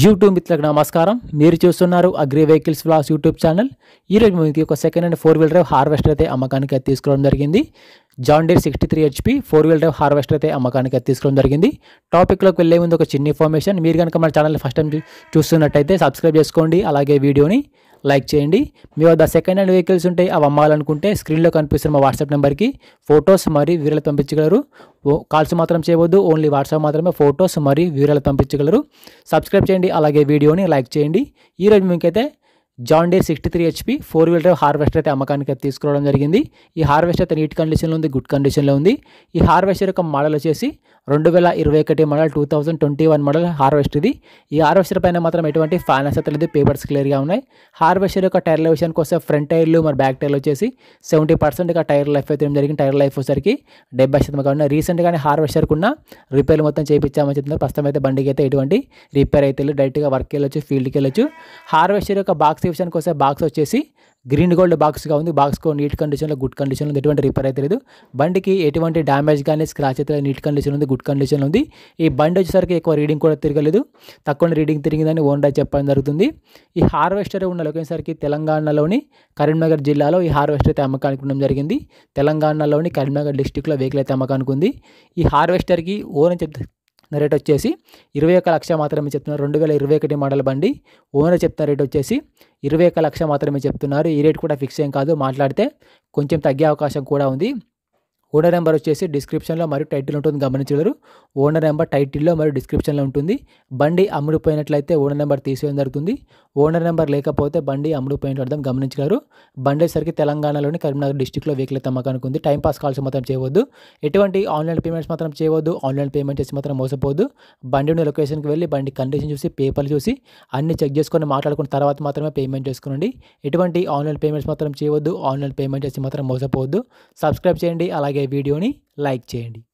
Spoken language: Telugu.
యూట్యూబ్ మిత్రులకు నమస్కారం మీరు చూస్తున్నారు agri vehicles vlogs YouTube channel ఈరోజు మీకు ఒక second and four wheeler harvester అయితే అమ్మకానికి తీసుకురావడం జరిగింది John Deere sixty three HP four wheel drive harvester అయితే అమ్మకానికి తీసుకోవడం జరిగింది టాపిక్లోకి వెళ్ళే ముందు ఒక చిన్న ఇన్ఫర్మేషన్ మీరు కనుక మన ఛానల్ ఫస్ట్ టైం చూస్తున్నట్టయితే సబ్స్క్రైబ్ చేసుకోండి అలాగే వీడియోని లైక్ చేయండి మీ వద్ద సెకండ్ హ్యాండ్ వెహికల్స్ ఉంటాయి అవి అమ్మాలనుకుంటే స్క్రీన్లో కనిపిస్తున్న మా వాట్సాప్ నెంబర్కి ఫొటోస్ మరియు వీరాలు పంపించగలరు కాల్స్ మాత్రం చేయవద్దు ఓన్లీ వాట్సాప్ మాత్రమే ఫొటోస్ మరియు వీరాలు పంపించగలరు సబ్స్క్రైబ్ చేయండి అలాగే వీడియోని లైక్ చేయండి ఈరోజు మీకైతే John Deere sixty three HP four wheeler harvester అయితే అమ్మకానికి అయితే తీసుకురావడం జరిగింది ఈ హార్వెస్టర్ అయితే నీట్ కండిషన్లో ఉంది గుడ్ కండిషన్లో ఉంది ఈ హార్వెస్టర్ యొక్క మోడల్ వచ్చేసి రెండు వేల ఇరవై ఒకటి model two thousand twenty one model harvest ఇది ఈ హార్వెస్టర్ పైన మాత్రం ఎటువంటి ఫైనాన్స్ అయితే లేదు పేపర్స్ క్లియర్గా ఉన్నాయి హార్వెస్టర్ యొక్క టైర్ విషయానికి వస్తే ఫ్రంట్ టైర్లు మరి బ్యాక్ టైర్లు వచ్చేసి సెవెంటీ పర్సెంట్గా టైర్ లైఫ్ అయితే జరిగింది టైర్ లైఫ్ వచ్చేసరికి డెబ్బై శాతం కాకుండా రీసెంట్గానే హార్వెస్టర్కి ఉన్న రిపేర్ మొత్తం చేయించామని చెప్పింది ప్రస్తుతం అయితే బండికి అయితే ఎటువంటి రిపేర్ అయితే డైరెక్ట్గా వర్క్కి వెళ్ళొచ్చు ఫీల్డ్కి వెళ్ళొచ్చు హార్వెస్టర్ యొక్క బాక్స్ విషయానికి వస్తే బాక్స్ వచ్చేసి గ్రీన్ గోల్డ్ బాక్స్గా ఉంది బాక్స్కో నీట్ కండిషన్లో గుడ్ కండిషన్లో ఉంది ఎటువంటి రిపేర్ అయితే లేదు బండికి ఎటువంటి డ్యామేజ్ కానీ స్క్రాచ్ అయితే నీట్ కండిషన్ ఉంది గుడ్ కండిషన్ ఉంది ఈ బండి వచ్చేసరికి ఎక్కువ రీడింగ్ కూడా తిరగలేదు తక్కువ రీడింగ్ తిరిగిందని ఓన్డా చెప్పడం జరుగుతుంది ఈ హార్వెస్టర్ ఉన్న లొకేషన్ సరికి తెలంగాణలోని కరీంనగర్ జిల్లాలో ఈ హార్వెస్టర్ అయితే అమ్మకానికి ఉండడం జరిగింది తెలంగాణలోని కరీంనగర్ డిస్టిక్లో వెహికల్ అయితే అమ్మకానికి ఉంది ఈ హార్వెస్టర్కి ఓనర్ చెప్తే రేట్ వచ్చేసి ఇరవై ఒక లక్ష మాత్రమే చెప్తున్నారు రెండు వేల ఇరవై ఒకటి మోడల్ బండి ఓనర్ చెప్తున్న రేట్ వచ్చేసి ఇరవై ఒక లక్ష మాత్రమే చెప్తున్నారు ఈ రేట్ కూడా ఫిక్స్ ఏం కాదు మాట్లాడితే కొంచెం తగ్గే అవకాశం కూడా ఉంది ఓనర్ నెంబర్ వచ్చేసి డిస్క్రిప్షన్లో మరియు టైటిల్ ఉంటుంది గమనించగలరు ఓనర్ నెంబర్ టైటిల్లో మరియు డిస్క్రిప్షన్లో ఉంటుంది బండి అమ్ముడిపోయినట్లయితే ఓనర్ నెంబర్ తీసేయడం జరుగుతుంది ఓనర్ నెంబర్ లేకపోతే బండి అమ్ముడుపోయిన అర్థం గమనించగలరు బండి సరికి తెలంగాణలోని కరీంనగర్ డిస్టిక్లో వెహికల్ తమ్మకానికి ఉంది టైం పాస్ కాల్స్ మాత్రం చేయవద్దు ఎటువంటి ఆన్లైన్ పేమెంట్స్ మాత్రం చేయవద్దు ఆన్లైన్ పేమెంట్ చేసి మాత్రం మోసపోదు బండి ఉన్న లొకేషన్కి వెళ్ళి బండి కండిషన్ చూసి పేపర్లు చూసి అన్ని చెక్ చేసుకొని మాట్లాడుకున్న తర్వాత మాత్రమే పేమెంట్ చేసుకోండి ఎటువంటి ఆన్లైన్ పేమెంట్స్ మాత్రం చేయవద్దు ఆన్లైన్ పేమెంట్ చేసి మాత్రం మోసపోవద్దు సబ్స్క్రైబ్ చేయండి అలాగే వీడియోని లైక్ చేయండి